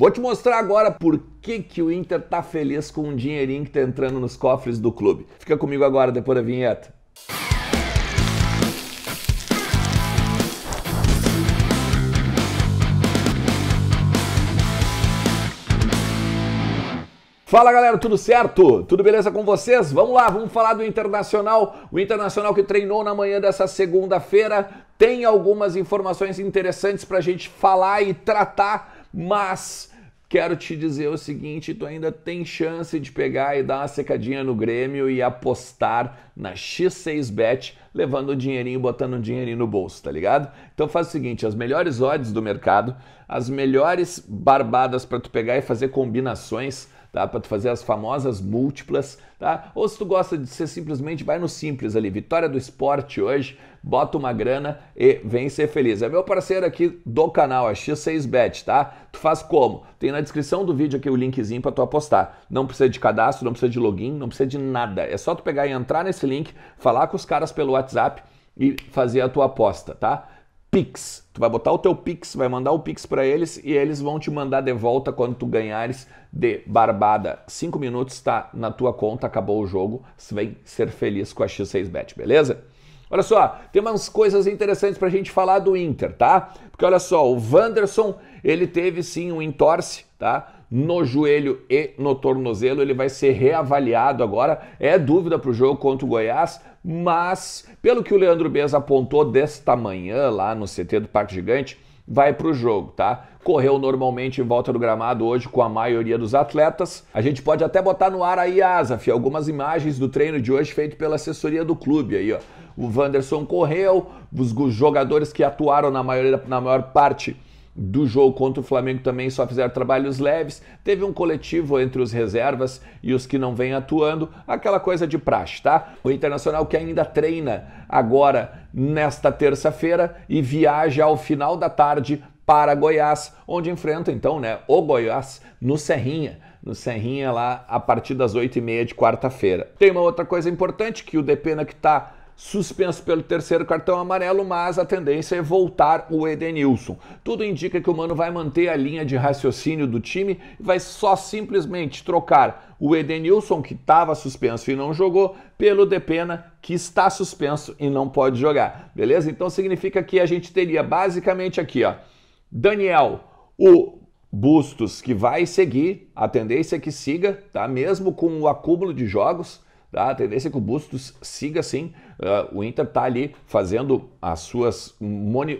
Vou te mostrar agora por que, que o Inter tá feliz com o dinheirinho que tá entrando nos cofres do clube. Fica comigo agora, depois da vinheta. Fala galera, tudo certo? Tudo beleza com vocês? Vamos lá, vamos falar do Internacional. O Internacional que treinou na manhã dessa segunda-feira tem algumas informações interessantes para a gente falar e tratar mas quero te dizer o seguinte: tu ainda tem chance de pegar e dar uma secadinha no Grêmio e apostar na X6Bet, levando o dinheirinho, botando o dinheirinho no bolso, tá ligado? Então faz o seguinte: as melhores odds do mercado, as melhores barbadas para tu pegar e fazer combinações. Tá? Para tu fazer as famosas múltiplas, tá? Ou se tu gosta de ser simplesmente, vai no simples ali. Vitória do esporte hoje, bota uma grana e vem ser feliz. É meu parceiro aqui do canal, a é X6Bet, tá? Tu faz como? Tem na descrição do vídeo aqui o linkzinho para tu apostar. Não precisa de cadastro, não precisa de login, não precisa de nada. É só tu pegar e entrar nesse link, falar com os caras pelo WhatsApp e fazer a tua aposta, tá? Pix. Tu vai botar o teu Pix, vai mandar o Pix para eles e eles vão te mandar de volta quando tu ganhares de barbada. Cinco minutos está na tua conta, acabou o jogo. você Vem ser feliz com a X6Bet, beleza? Olha só, tem umas coisas interessantes para a gente falar do Inter, tá? Porque olha só, o Wanderson, ele teve sim um entorse, tá? No joelho e no tornozelo, ele vai ser reavaliado agora. É dúvida para o jogo contra o Goiás, mas pelo que o Leandro Bez apontou desta manhã lá no CT do Parque Gigante, vai para o jogo, tá? Correu normalmente em volta do gramado hoje com a maioria dos atletas. A gente pode até botar no ar aí, Asaf, algumas imagens do treino de hoje feito pela assessoria do clube aí, ó o Wanderson correu, os jogadores que atuaram na, maioria, na maior parte do jogo contra o Flamengo também só fizeram trabalhos leves. Teve um coletivo entre os reservas e os que não vêm atuando, aquela coisa de praxe, tá? O Internacional que ainda treina agora nesta terça-feira e viaja ao final da tarde para Goiás, onde enfrenta então, né, o Goiás no Serrinha. No Serrinha lá a partir das 8h30 de quarta-feira. Tem uma outra coisa importante que o Depena que está suspenso pelo terceiro cartão amarelo, mas a tendência é voltar o Edenilson. Tudo indica que o Mano vai manter a linha de raciocínio do time e vai só simplesmente trocar o Edenilson, que estava suspenso e não jogou, pelo Depena, que está suspenso e não pode jogar. Beleza? Então significa que a gente teria basicamente aqui, ó, Daniel, o Bustos, que vai seguir, a tendência é que siga, tá? Mesmo com o acúmulo de jogos, Tá? A tendência é que o Bustos siga assim. Uh, o Inter está ali fazendo as suas,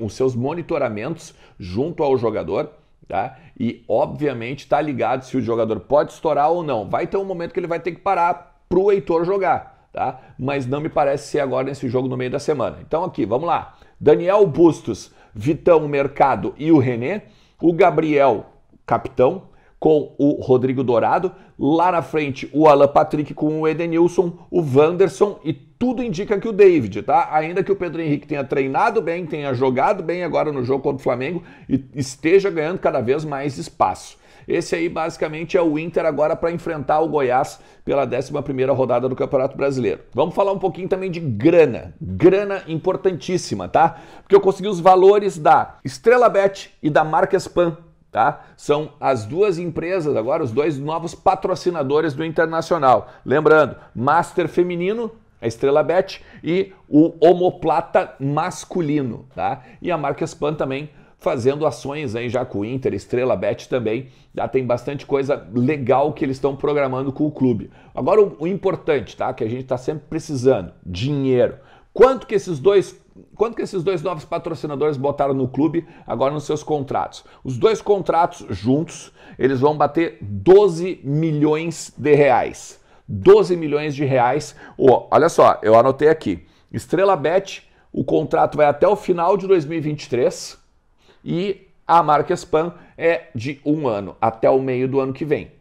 os seus monitoramentos junto ao jogador. Tá? E obviamente está ligado se o jogador pode estourar ou não. Vai ter um momento que ele vai ter que parar para o Heitor jogar. Tá? Mas não me parece ser agora nesse jogo no meio da semana. Então aqui, vamos lá. Daniel Bustos, Vitão Mercado e o René. O Gabriel, capitão com o Rodrigo Dourado. Lá na frente, o Alan Patrick com o Edenilson, o Wanderson e tudo indica que o David, tá? Ainda que o Pedro Henrique tenha treinado bem, tenha jogado bem agora no jogo contra o Flamengo e esteja ganhando cada vez mais espaço. Esse aí basicamente é o Inter agora para enfrentar o Goiás pela 11ª rodada do Campeonato Brasileiro. Vamos falar um pouquinho também de grana. Grana importantíssima, tá? Porque eu consegui os valores da Estrela Bet e da Marca Spam Tá? São as duas empresas agora, os dois novos patrocinadores do Internacional. Lembrando, Master Feminino, a Estrela Bet, e o Homoplata Masculino, tá? E a Marquespan também fazendo ações aí já com o Inter, Estrela Bet também. Já tem bastante coisa legal que eles estão programando com o clube. Agora o, o importante, tá? Que a gente está sempre precisando, dinheiro. Quanto que esses dois quanto que esses dois novos patrocinadores botaram no clube agora nos seus contratos? Os dois contratos juntos, eles vão bater 12 milhões de reais. 12 milhões de reais. Oh, olha só, eu anotei aqui. Estrela Bet, o contrato vai até o final de 2023 e a marca Spam é de um ano, até o meio do ano que vem.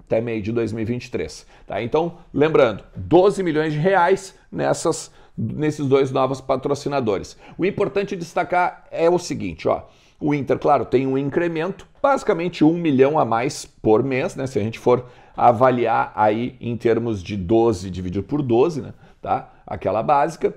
Até meio de 2023. Tá? Então, lembrando, 12 milhões de reais nessas nesses dois novos patrocinadores. O importante destacar é o seguinte, ó. O Inter, claro, tem um incremento, basicamente um milhão a mais por mês, né? Se a gente for avaliar aí em termos de 12 dividido por 12, né? Tá? Aquela básica.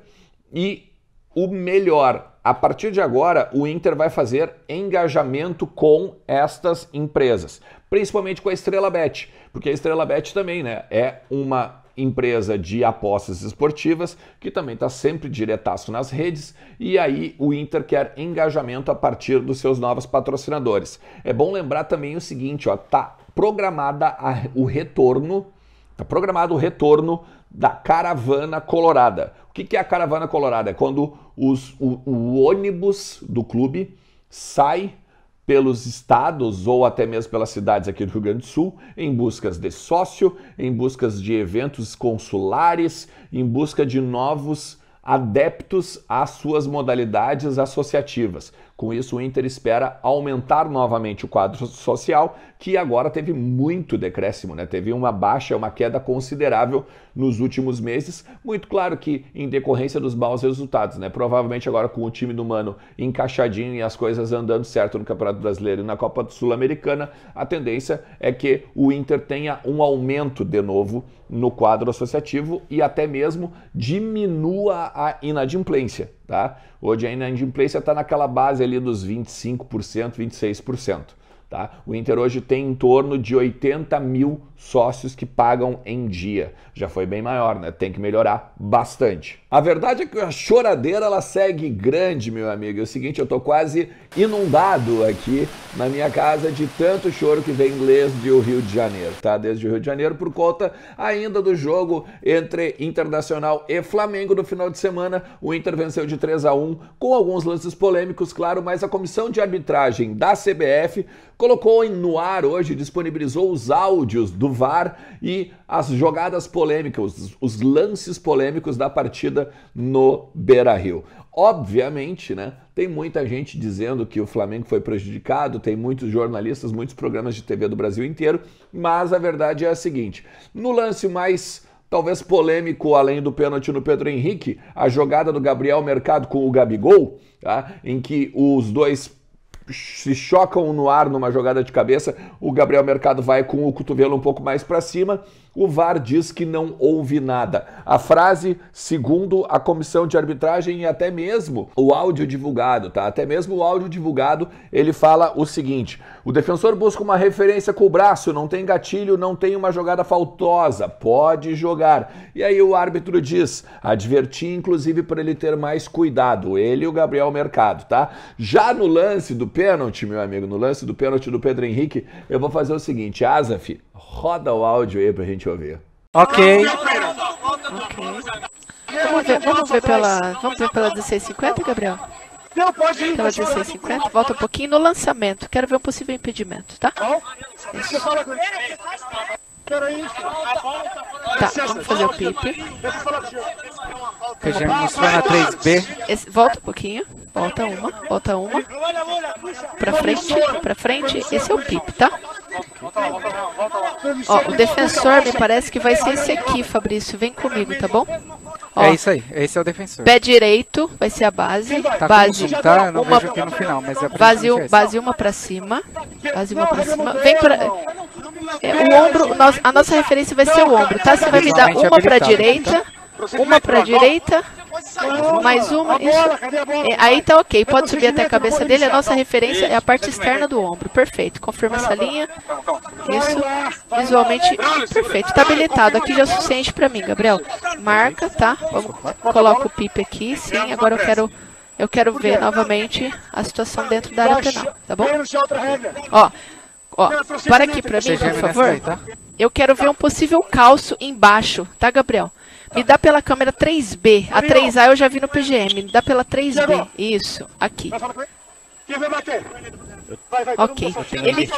E o melhor, a partir de agora, o Inter vai fazer engajamento com estas empresas, principalmente com a Estrela Bet, porque a Estrela Bet também, né, é uma empresa de apostas esportivas, que também está sempre diretaço nas redes, e aí o Inter quer engajamento a partir dos seus novos patrocinadores. É bom lembrar também o seguinte, ó, tá programada a, o retorno, tá programado o retorno da caravana colorada. O que, que é a caravana colorada? É quando os, o, o ônibus do clube sai pelos estados ou até mesmo pelas cidades aqui do Rio Grande do Sul, em buscas de sócio, em buscas de eventos consulares, em busca de novos adeptos às suas modalidades associativas. Com isso, o Inter espera aumentar novamente o quadro social, que agora teve muito decréscimo, né? teve uma baixa, uma queda considerável nos últimos meses. Muito claro que em decorrência dos maus resultados, né? provavelmente agora com o time do Mano encaixadinho e as coisas andando certo no Campeonato Brasileiro e na Copa Sul-Americana, a tendência é que o Inter tenha um aumento de novo no quadro associativo e até mesmo diminua a inadimplência. Tá? Hoje a inadimplência está naquela base ali dos 25%, 26%. Tá? O Inter hoje tem em torno de 80 mil sócios que pagam em dia. Já foi bem maior, né? Tem que melhorar bastante. A verdade é que a choradeira ela segue grande, meu amigo. É o seguinte, eu tô quase inundado aqui na minha casa de tanto choro que vem desde o Rio de Janeiro, tá? Desde o Rio de Janeiro por conta ainda do jogo entre Internacional e Flamengo no final de semana. O Inter venceu de 3 a 1 com alguns lances polêmicos, claro, mas a comissão de arbitragem da CBF colocou no ar hoje, disponibilizou os áudios do VAR e as jogadas polêmicas, os lances polêmicos da partida no Beira Rio. Obviamente, né? Tem muita gente dizendo que o Flamengo foi prejudicado, tem muitos jornalistas, muitos programas de TV do Brasil inteiro, mas a verdade é a seguinte: no lance mais talvez polêmico além do pênalti no Pedro Henrique, a jogada do Gabriel Mercado com o Gabigol, tá? em que os dois se chocam no ar numa jogada de cabeça, o Gabriel Mercado vai com o cotovelo um pouco mais para cima o VAR diz que não houve nada. A frase, segundo a comissão de arbitragem e até mesmo o áudio divulgado, tá? Até mesmo o áudio divulgado, ele fala o seguinte: o defensor busca uma referência com o braço, não tem gatilho, não tem uma jogada faltosa, pode jogar. E aí o árbitro diz, adverti inclusive para ele ter mais cuidado, ele e o Gabriel Mercado, tá? Já no lance do pênalti, meu amigo, no lance do pênalti do Pedro Henrique, eu vou fazer o seguinte, Azaf, Roda o áudio aí pra gente ouvir. Ok. Ah, okay. Vamos ver, vamos ver pela, vamos ver pela 1650, Gabriel? Não, pode ir. Pela 1650, volta um pouquinho no lançamento. Quero ver um possível impedimento, tá? Tá, vamos fazer o pip. Feijão mostrou na 3B. Esse, volta um pouquinho. Volta uma, volta uma. Pra frente, pra frente. Esse é o pip, tá? Ó, o defensor me parece que vai ser esse aqui, Fabrício. Vem comigo, tá bom? Ó, é isso aí, esse é o defensor. Pé direito vai ser a base. Tá base tá? Não uma, vejo aqui no final, mas é base, base uma pra cima. Base uma pra cima. Vem pra... É, o ombro, a nossa referência vai ser o ombro, tá? Você vai me dar uma pra direita, uma pra direita, mais uma. É, aí tá ok, pode subir até a cabeça dele. A nossa referência é a parte externa do ombro. Perfeito, confirma essa linha. Isso visualmente perfeito. Tá habilitado. Aqui já é suficiente para mim, Gabriel. Marca, tá? Vamos, coloca o pipe aqui. Sim, agora eu quero... Eu quero ver novamente a situação dentro da área penal, tá bom? Ó, ó, para aqui para mim, por favor. Tá? Eu quero ver um possível calço embaixo, tá, Gabriel? Me dá pela câmera 3B. A 3A eu já vi no PGM. Me dá pela 3B. Isso, aqui vai bater? Vai, vai, ok. Ele,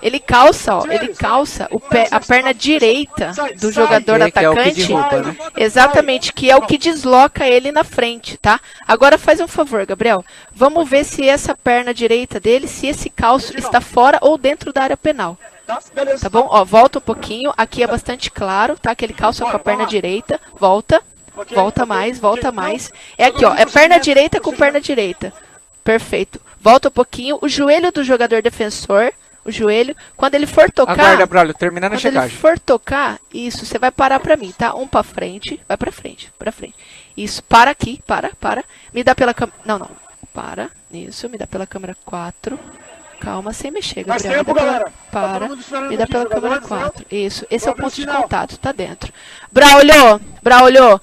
ele calça, ó, ele calça o pé, a perna direita do jogador é atacante. Né? Exatamente, que é o que desloca ele na frente, tá? Agora faz um favor, Gabriel. Vamos ver se essa perna direita dele, se esse calço está fora ou dentro da área penal. Tá, tá bom? Ó, volta um pouquinho. Aqui é bastante claro, tá? Que ele calça com a perna direita. Volta. Volta mais, volta então, mais. É aqui, ó. É perna direita com perna direita. Perfeito. Volta um pouquinho. O joelho do jogador defensor. O joelho. Quando ele for tocar. Aguarda, Braulio, terminando a checagem. Quando ele for tocar, isso, você vai parar pra mim, tá? Um pra frente. Vai pra frente, pra frente. Isso, para aqui, para, para. Me dá pela câmera. Não, não. Para. Isso, me dá pela câmera 4. Calma, sem mexer, Gabriel. Tempo, pela... galera. Tá para. Tá me dá pela câmera 4. Né? Isso. Esse Vou é o ponto de contato. Tá dentro. Braulio! Braulio!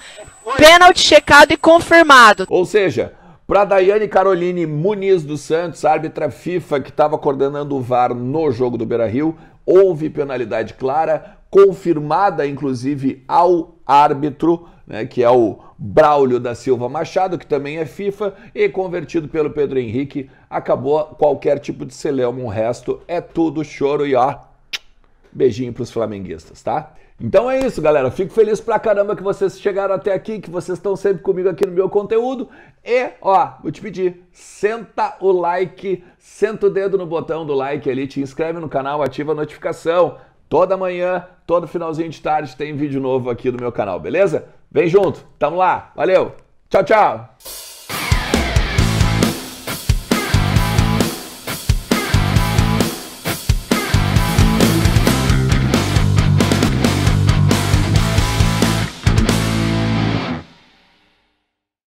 Pênalti checado e confirmado. Ou seja, para Daiane Caroline Muniz dos Santos, árbitra FIFA que estava coordenando o VAR no jogo do Beira-Rio, houve penalidade clara, confirmada inclusive ao árbitro, né, que é o Braulio da Silva Machado, que também é FIFA, e convertido pelo Pedro Henrique, acabou qualquer tipo de celeuma, o resto é tudo choro e ó, Beijinho pros flamenguistas, tá? Então é isso, galera. Fico feliz pra caramba que vocês chegaram até aqui, que vocês estão sempre comigo aqui no meu conteúdo. E, ó, vou te pedir, senta o like, senta o dedo no botão do like ali, te inscreve no canal, ativa a notificação. Toda manhã, todo finalzinho de tarde tem vídeo novo aqui do meu canal, beleza? Vem junto, tamo lá, valeu, tchau, tchau!